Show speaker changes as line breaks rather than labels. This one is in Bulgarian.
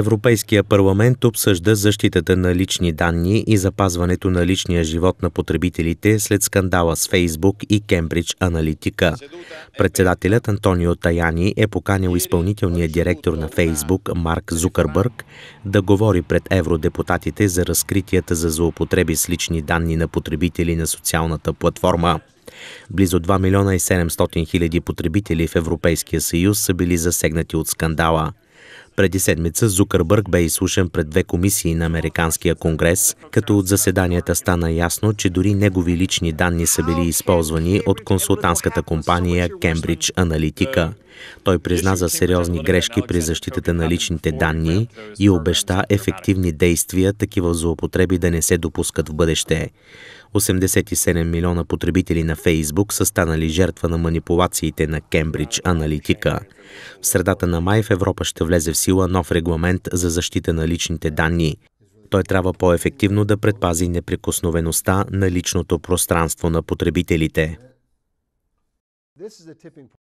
Европейския парламент обсъжда защитата на лични данни и запазването на личния живот на потребителите след скандала с Фейсбук и Кембридж Аналитика. Председателят Антонио Таяни е поканил изпълнителния директор на Фейсбук Марк Зукърбърг да говори пред евродепутатите за разкритията за злоупотреби с лични данни на потребители на социалната платформа. Близо 2 милиона и 700 хиляди потребители в Европейския съюз са били засегнати от скандала. Преди седмица Зукърбърг бе изслушан пред две комисии на Американския конгрес, като от заседанията стана ясно, че дори негови лични данни са били използвани от консултантската компания Cambridge Analytica. Той призна за сериозни грешки при защитата на личните данни и обеща ефективни действия такива злоупотреби да не се допускат в бъдеще. 87 милиона потребители на Фейсбук са станали жертва на манипулациите на Кембридж Аналитика. В средата на май в Европа ще влезе в сила нов регламент за защита на личните данни. Той трябва по-ефективно да предпази неприкосновеността на личното пространство на потребителите.